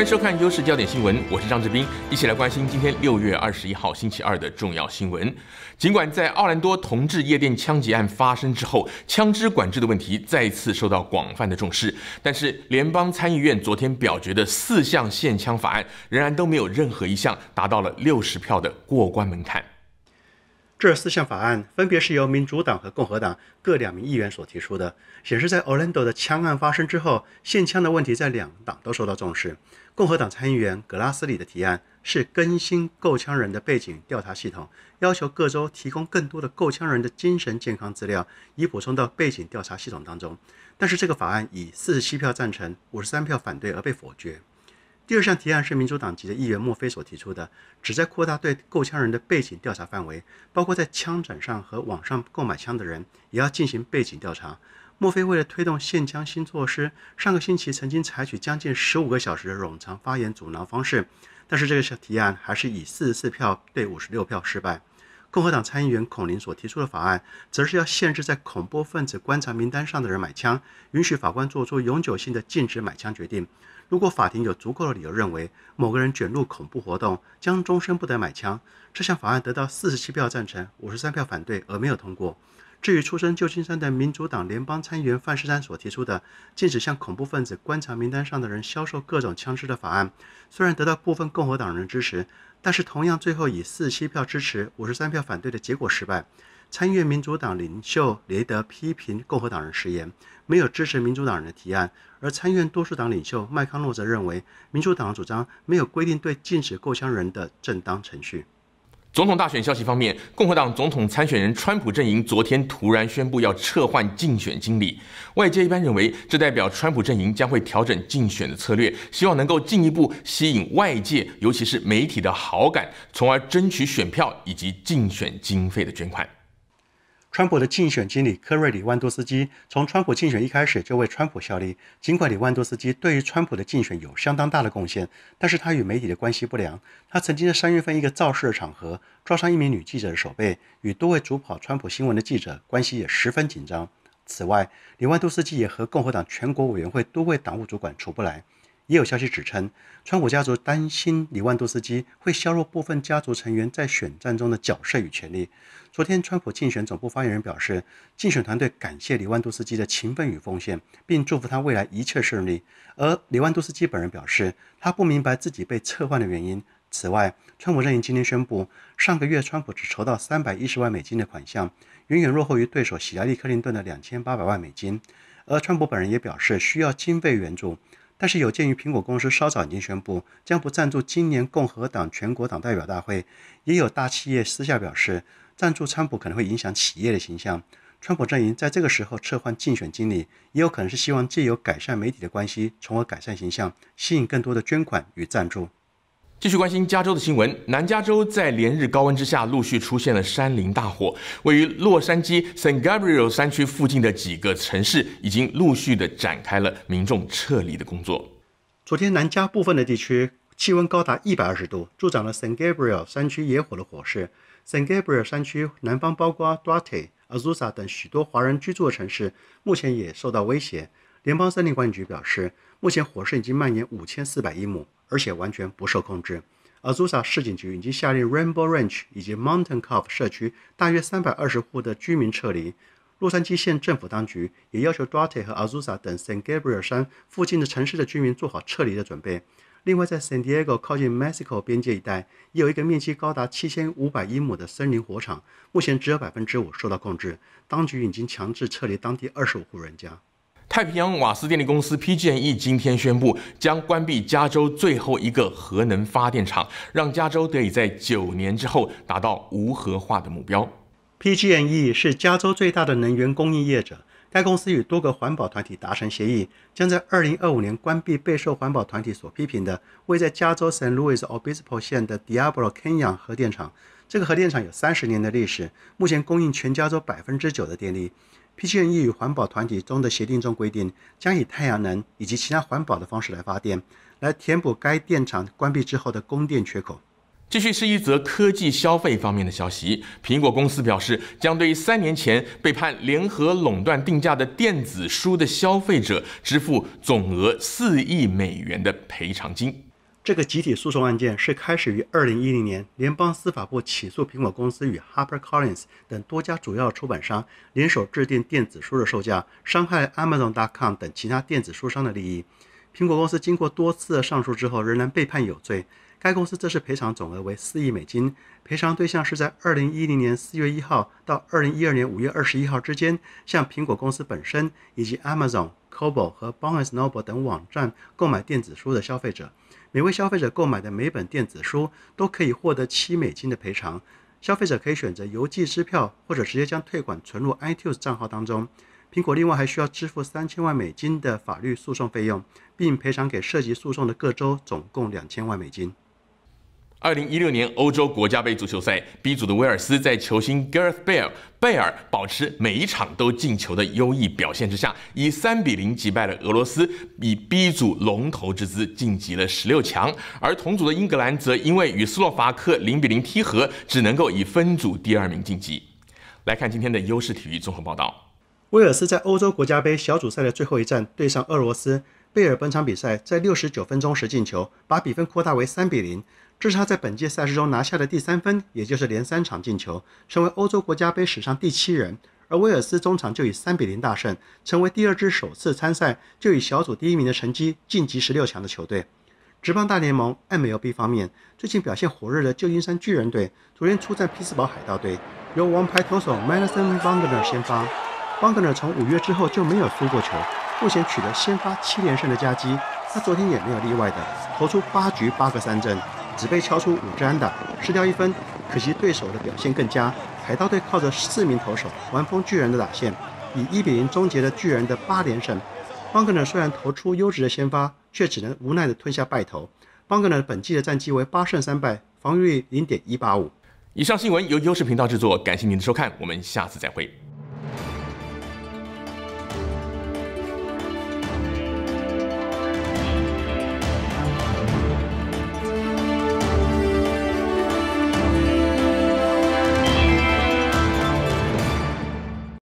欢迎收看《优势焦点新闻》，我是张志斌，一起来关心今天六月二十一号星期二的重要新闻。尽管在奥兰多同志夜店枪击案发生之后，枪支管制的问题再次受到广泛的重视，但是联邦参议院昨天表决的四项限枪法案，仍然都没有任何一项达到了六十票的过关门槛。这四项法案分别是由民主党、和共和党各两名议员所提出的，显示在 Orlando 的枪案发生之后，现枪的问题在两党都受到重视。共和党参议员格拉斯里的提案是更新购枪人的背景调查系统，要求各州提供更多的购枪人的精神健康资料，以补充到背景调查系统当中。但是这个法案以四十七票赞成、五十三票反对而被否决。第二项提案是民主党籍的议员墨菲所提出的，旨在扩大对购枪人的背景调查范围，包括在枪展上和网上购买枪的人也要进行背景调查。墨菲为了推动限枪新措施，上个星期曾经采取将近十五个小时的冗长发言阻挠方式，但是这个提案还是以四十四票对五十六票失败。共和党参议员孔林所提出的法案，则是要限制在恐怖分子观察名单上的人买枪，允许法官做出永久性的禁止买枪决定。如果法庭有足够的理由认为某个人卷入恐怖活动，将终身不得买枪。这项法案得到四十七票赞成，五十三票反对，而没有通过。至于出身旧金山的民主党联邦参议员范士山所提出的禁止向恐怖分子观察名单上的人销售各种枪支的法案，虽然得到部分共和党人支持，但是同样最后以四七票支持、五十三票反对的结果失败。参议院民主党领袖雷德批评共和党人食言，没有支持民主党人的提案；而参议院多数党领袖麦康诺则认为，民主党主张没有规定对禁止购枪人的正当程序。总统大选消息方面，共和党总统参选人川普阵营昨天突然宣布要撤换竞选经理，外界一般认为这代表川普阵营将会调整竞选的策略，希望能够进一步吸引外界，尤其是媒体的好感，从而争取选票以及竞选经费的捐款。川普的竞选经理科瑞里万杜斯基从川普竞选一开始就为川普效力。尽管里万杜斯基对于川普的竞选有相当大的贡献，但是他与媒体的关系不良。他曾经在三月份一个造势的场合抓伤一名女记者的手背，与多位主跑川普新闻的记者关系也十分紧张。此外，里万杜斯基也和共和党全国委员会多位党务主管处不来。也有消息指称，川普家族担心李万杜斯基会削弱部分家族成员在选战中的角色与权力。昨天，川普竞选总部发言人表示，竞选团队感谢李万杜斯基的勤奋与奉献，并祝福他未来一切顺利。而李万杜斯基本人表示，他不明白自己被撤换的原因。此外，川普阵营今天宣布，上个月川普只筹到三百一十万美金的款项，远远落后于对手希拉里·克林顿的两千八百万美金。而川普本人也表示，需要经费援助。但是有鉴于苹果公司稍早已经宣布将不赞助今年共和党全国党代表大会，也有大企业私下表示，赞助川普可能会影响企业的形象。川普阵营在这个时候撤换竞选经理，也有可能是希望借由改善媒体的关系，从而改善形象，吸引更多的捐款与赞助。继续关心加州的新闻。南加州在连日高温之下，陆续出现了山林大火。位于洛杉矶圣 r i e l 山区附近的几个城市，已经陆续的展开了民众撤离的工作。昨天，南加部分的地区气温高达一百二十度，助长了圣 r i e l 山区野火的火势。圣 r i e l 山区南方，包括 Duarte、Azusa 等许多华人居住的城市，目前也受到威胁。联邦森林管理局表示，目前火势已经蔓延五千四百亿亩。而且完全不受控制。阿苏萨市警局已经下令 Rainbow Ranch 以及 Mountain Cove 社区大约三百二十户的居民撤离。洛杉矶县政府当局也要求 Dante 和阿苏萨等 San Gabriel 山附近的城市的居民做好撤离的准备。另外，在 San Diego 靠近 Mexico 边界一带，也有一个面积高达七千五百英亩的森林火场，目前只有百分之五受到控制。当局已经强制撤离当地二十户人家。太平洋瓦斯电力公司 （PG&E） 今天宣布，将关闭加州最后一个核能发电厂，让加州得以在九年之后达到无核化的目标。PG&E 是加州最大的能源供应业者。该公司与多个环保团体达成协议，将在二零二五年关闭备受环保团体所批评的位在加州圣路易斯 i s p o 县的 Diablo Canyon 核电厂。这个核电厂有三十年的历史，目前供应全加州百分之九的电力。P G E 与环保团体中的协定中规定，将以太阳能以及其他环保的方式来发电，来填补该电厂关闭之后的供电缺口。继续是一则科技消费方面的消息，苹果公司表示，将对三年前被判联合垄断定价的电子书的消费者支付总额四亿美元的赔偿金。这个集体诉讼案件是开始于2010年，联邦司法部起诉苹果公司与 HarperCollins 等多家主要出版商联手制定电子书的售价，伤害 Amazon.com 等其他电子书商的利益。苹果公司经过多次的上诉之后，仍然被判有罪。该公司这次赔偿总额为四亿美金，赔偿对象是在二零一零年四月一号到二零一二年五月二十一号之间向苹果公司本身以及 Amazon、Kobo 和 Barnes Noble 等网站购买电子书的消费者。每位消费者购买的每本电子书都可以获得七美金的赔偿。消费者可以选择邮寄支票，或者直接将退款存入 iTunes 账号当中。苹果另外还需要支付三千万美金的法律诉讼费用，并赔偿给涉及诉讼的各州总共两千万美金。二零一六年欧洲国家杯足球赛 B 组的威尔斯在球星 Gareth Bale 贝尔保持每一场都进球的优异表现之下，以三比零击败了俄罗斯，以 B 组龙头之姿晋级了十六强。而同组的英格兰则因为与斯洛伐克零比零踢和，只能够以分组第二名晋级。来看今天的优势体育综合报道。威尔斯在欧洲国家杯小组赛的最后一战对上俄罗斯，贝尔本场比赛在六十九分钟时进球，把比分扩大为三比零。这是他在本届赛事中拿下的第三分，也就是连三场进球，成为欧洲国家杯史上第七人。而威尔斯中场就以三比零大胜，成为第二支首次参赛就以小组第一名的成绩晋级十六强的球队。职棒大联盟 MLB 方面，最近表现火热的旧金山巨人队昨天出战匹兹堡海盗队，由王牌投手 Madison b u n g a e r 先发。邦格纳从五月之后就没有输过球，目前取得先发七连胜的佳绩。他昨天也没有例外的投出八局八个三振，只被敲出五支安打，失掉一分。可惜对手的表现更佳，海盗队靠着四名投手完封巨人的打线，以一比零终结了巨人的八连胜。邦格纳虽然投出优质的先发，却只能无奈的吞下败投。邦格纳本季的战绩为八胜三败，防御率零点一八五。以上新闻由优视频道制作，感谢您的收看，我们下次再会。